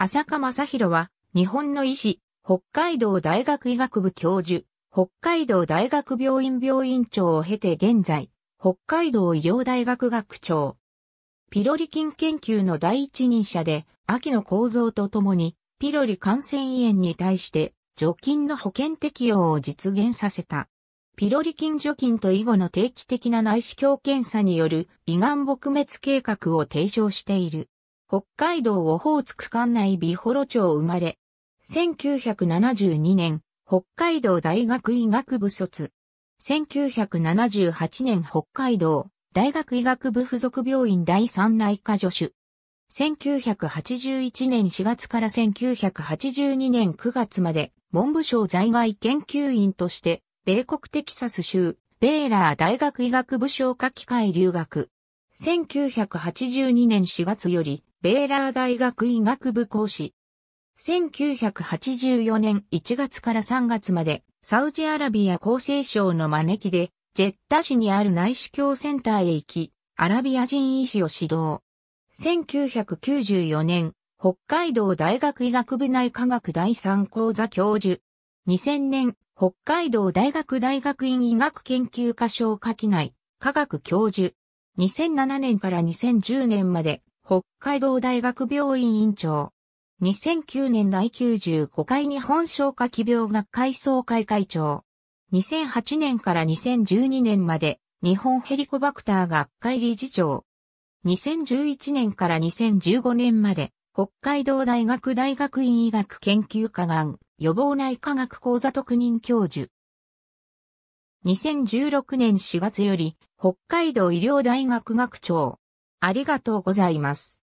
浅香正宏は、日本の医師、北海道大学医学部教授、北海道大学病院病院長を経て現在、北海道医療大学学長。ピロリ菌研究の第一人者で、秋の構造とともに、ピロリ感染胃炎に対して、除菌の保険適用を実現させた。ピロリ菌除菌と以後の定期的な内視鏡検査による胃がん撲滅計画を提唱している。北海道オホーツク管内美幌町生まれ。1972年、北海道大学医学部卒。1978年北海道大学医学部附属病院第三内科助手。1981年4月から1982年9月まで文部省在外研究員として米国テキサス州ベーラー大学医学部消化機械留学。1982年4月よりベーラー大学医学部講師。1984年1月から3月まで、サウジアラビア厚生省の招きで、ジェッタ市にある内視鏡センターへ行き、アラビア人医師を指導。1994年、北海道大学医学部内科学第三講座教授。2000年、北海道大学大学院医学研究科小科機内、科学教授。2007年から2010年まで、北海道大学病院院長。2009年第95回日本消化器病学会総会会長。2008年から2012年まで日本ヘリコバクター学会理事長。2011年から2015年まで北海道大学大学院医学研究科がん予防内科学講座特任教授。2016年4月より北海道医療大学学長。ありがとうございます。